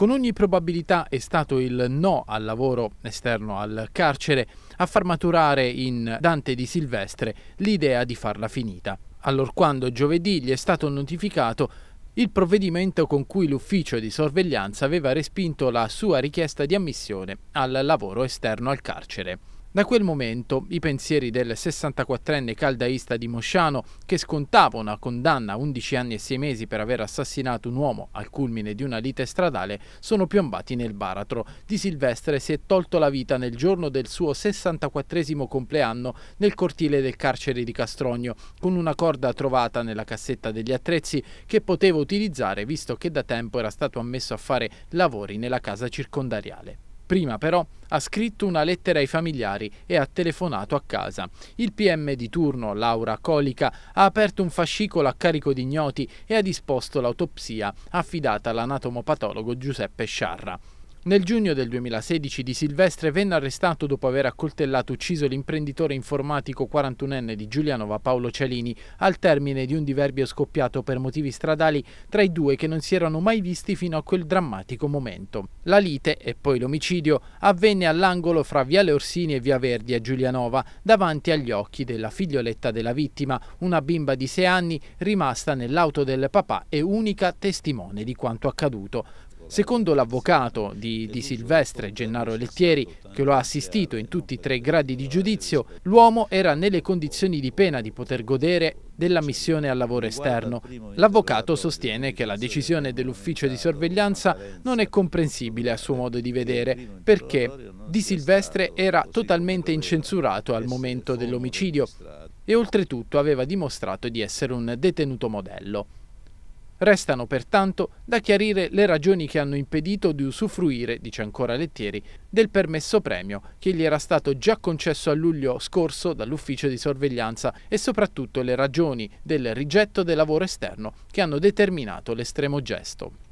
con ogni probabilità è stato il no al lavoro esterno al carcere a far maturare in Dante di Silvestre l'idea di farla finita. Allorquando giovedì gli è stato notificato il provvedimento con cui l'ufficio di sorveglianza aveva respinto la sua richiesta di ammissione al lavoro esterno al carcere. Da quel momento i pensieri del 64enne caldaista di Mosciano, che scontava una condanna a 11 anni e 6 mesi per aver assassinato un uomo al culmine di una lite stradale, sono piombati nel baratro. Di Silvestre si è tolto la vita nel giorno del suo 64esimo compleanno nel cortile del carcere di Castrogno, con una corda trovata nella cassetta degli attrezzi che poteva utilizzare visto che da tempo era stato ammesso a fare lavori nella casa circondariale. Prima però ha scritto una lettera ai familiari e ha telefonato a casa. Il PM di turno, Laura Colica, ha aperto un fascicolo a carico di ignoti e ha disposto l'autopsia affidata all'anatomopatologo Giuseppe Sciarra. Nel giugno del 2016 Di Silvestre venne arrestato dopo aver accoltellato e ucciso l'imprenditore informatico 41enne di Giulianova Paolo Cialini al termine di un diverbio scoppiato per motivi stradali tra i due che non si erano mai visti fino a quel drammatico momento. La lite e poi l'omicidio avvenne all'angolo fra Viale Orsini e Via Verdi a Giulianova davanti agli occhi della figlioletta della vittima, una bimba di 6 anni rimasta nell'auto del papà e unica testimone di quanto accaduto. Secondo l'avvocato di, di Silvestre, Gennaro Lettieri, che lo ha assistito in tutti i tre gradi di giudizio, l'uomo era nelle condizioni di pena di poter godere della missione al lavoro esterno. L'avvocato sostiene che la decisione dell'ufficio di sorveglianza non è comprensibile a suo modo di vedere, perché Di Silvestre era totalmente incensurato al momento dell'omicidio e oltretutto aveva dimostrato di essere un detenuto modello. Restano pertanto da chiarire le ragioni che hanno impedito di usufruire, dice ancora Lettieri, del permesso premio che gli era stato già concesso a luglio scorso dall'ufficio di sorveglianza e soprattutto le ragioni del rigetto del lavoro esterno che hanno determinato l'estremo gesto.